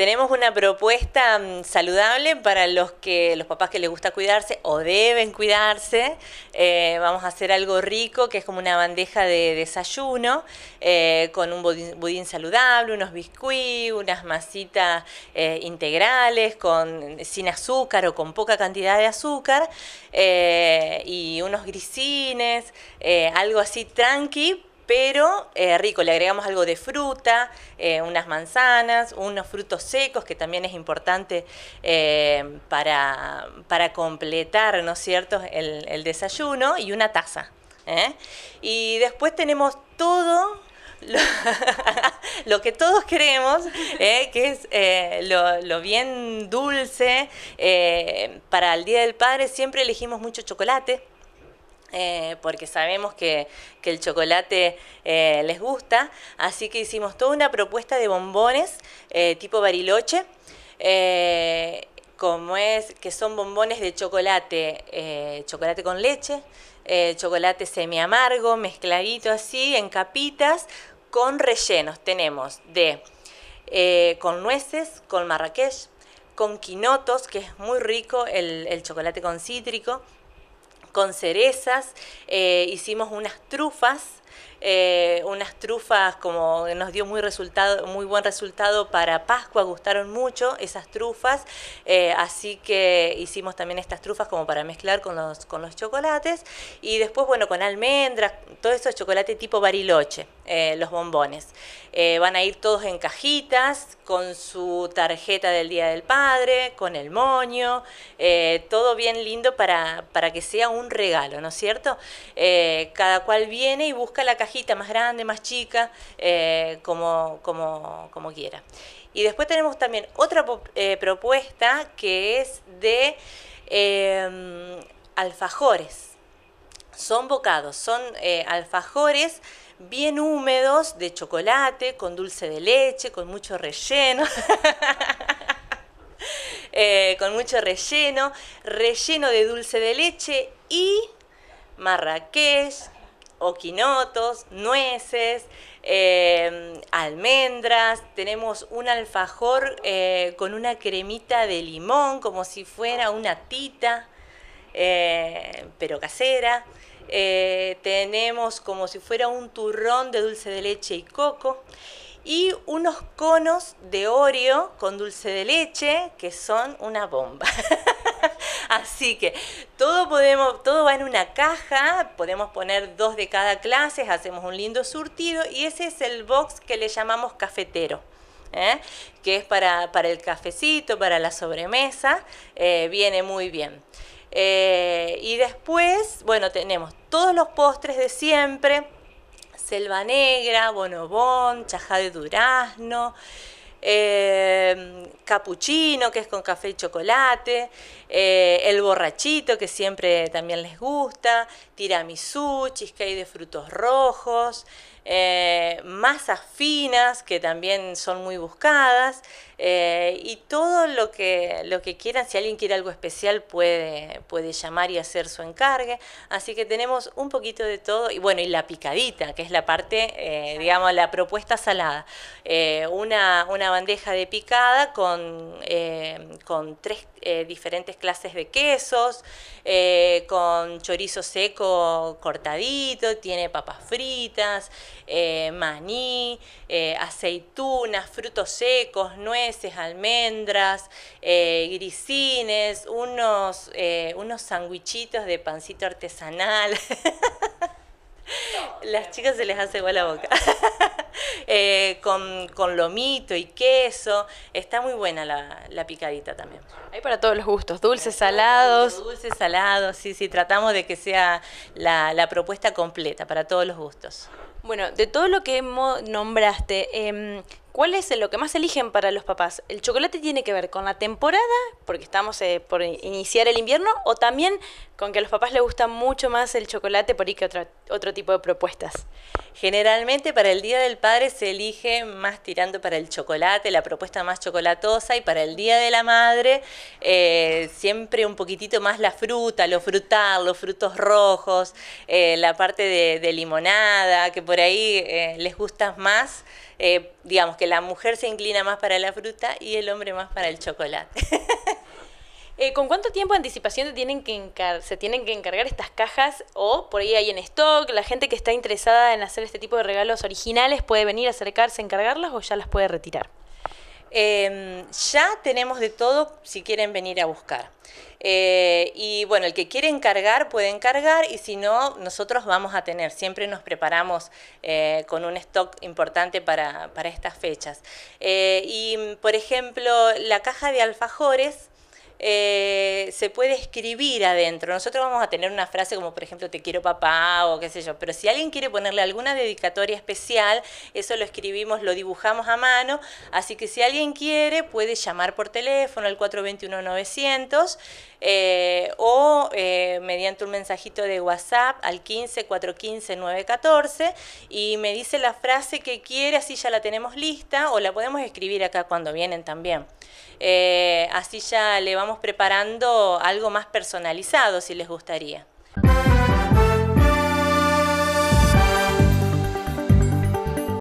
Tenemos una propuesta mm, saludable para los que los papás que les gusta cuidarse o deben cuidarse. Eh, vamos a hacer algo rico, que es como una bandeja de desayuno, eh, con un budín, saludable, unos biscuits, unas masitas eh, integrales, con, sin azúcar o con poca cantidad de azúcar, y unos grisines, algo así tranqui pero eh, rico, le agregamos algo de fruta, eh, unas manzanas, unos frutos secos, que también es importante eh, para, completar, ¿no es cierto?, el, desayuno y una taza. Y después tenemos todo lo, que todos queremos, que es lo, bien dulce. para el Día del Padre siempre elegimos mucho chocolate. Eh, porque sabemos que, el chocolate eh, les gusta, así que hicimos toda una propuesta de bombones eh, tipo bariloche, como es que son bombones de chocolate, chocolate con leche, chocolate semi amargo, mezcladito así, en capitas, con rellenos. Tenemos de con nueces, con marrakech, con quinotos, que es muy rico el chocolate con cítrico con cerezas, eh, hicimos unas trufas eh, unas trufas como nos dio muy, resultado, muy buen resultado para Pascua, gustaron mucho esas trufas, eh, así que hicimos también estas trufas como para mezclar con los, con los chocolates y después, bueno, con almendras, todo eso chocolate tipo bariloche, eh, los bombones. van a ir todos en cajitas con su tarjeta del Día del Padre, con el moño, todo bien lindo para, para que sea un regalo, ¿no es cierto? cada cual viene y busca la cajita más grande, más chica, eh, como, como, quiera. Y después tenemos también otra eh, propuesta que es de em, alfajores. Son bocados, son eh, alfajores bien húmedos de chocolate, con dulce de leche, con mucho relleno. con mucho relleno, relleno de dulce de leche y marrakech, o nueces, em, almendras, tenemos un alfajor eh, con una cremita de limón, como si fuera una tita, eh, pero casera. Eh, tenemos como si fuera un turrón de dulce de leche y coco. Y unos conos de Oreo con dulce de leche que son una bomba. Así que todo, podemos, todo va en una caja, podemos poner dos de cada clase, hacemos un lindo surtido y ese es el box que le llamamos cafetero. ¿eh? que es para, el cafecito, para la sobremesa, eh, viene muy bien. Eh, y después, bueno, tenemos todos los postres de siempre, selva negra, bonobón, chajá de durazno, Em, cappuccino capuchino, que es con café y chocolate, eh, el borrachito, que siempre también les gusta, tiramisú, cheesecake de frutos rojos, eh, masas finas que también son muy buscadas eh, y todo lo que, lo que quieran, si alguien quiere algo especial puede, puede llamar y hacer su encargue, así que tenemos un poquito de todo y bueno, y la picadita, que es la parte, eh, digamos, la propuesta salada, una, una, bandeja de picada con, con tres diferentes clases de quesos, con chorizo seco cortadito, tiene papas fritas, eh, maní, eh, aceitunas, frutos secos, nueces, almendras, eh, grisines, unos, unos de pancito artesanal. Las chicas se les hace igual la boca. con, con, lomito y queso. Está muy buena la, picadita también. Hay para todos los gustos, dulces, salados. dulces, salados, sí, sí. Tratamos de que sea la, la propuesta completa para todos los gustos. Bueno, de todo lo que nombraste, em, ¿cuál es lo que más eligen para los papás? ¿El chocolate tiene que ver con la temporada, porque estamos eh, por iniciar el invierno, o también con que a los papás les gusta mucho más el chocolate por ahí que otra otro tipo de propuestas. Generalmente para el Día del Padre se elige más tirando para el chocolate, la propuesta más chocolatosa, y para el Día de la Madre eh, siempre un poquitito más la fruta, lo frutar, los frutos rojos, eh, la parte de, limonada, que por ahí eh, les gusta más. digamos que la mujer se inclina más para la fruta y el hombre más para el chocolate. Eh, ¿Con cuánto tiempo de anticipación tienen que se tienen que encargar estas cajas? O por ahí hay en stock, la gente que está interesada en hacer este tipo de regalos originales puede venir a acercarse, a encargarlas o ya las puede retirar. Em, ya tenemos de todo si quieren venir a buscar. Eh, y bueno, el que quiere encargar puede encargar y si no, nosotros vamos a tener, siempre nos preparamos eh, con un stock importante para, para estas fechas. y por ejemplo, la caja de alfajores eh, se puede escribir adentro. Nosotros vamos a tener una frase como, por ejemplo, te quiero papá o qué sé yo, pero si alguien quiere ponerle alguna dedicatoria especial, eso lo escribimos, lo dibujamos a mano, así que si alguien quiere puede llamar por teléfono al 421-900 eh, o eh, mediante un mensajito de WhatsApp al 15 415 914 y me dice la frase que quiere, así ya la tenemos lista o la podemos escribir acá cuando vienen también. así ya le vamos preparando algo más personalizado, si les gustaría.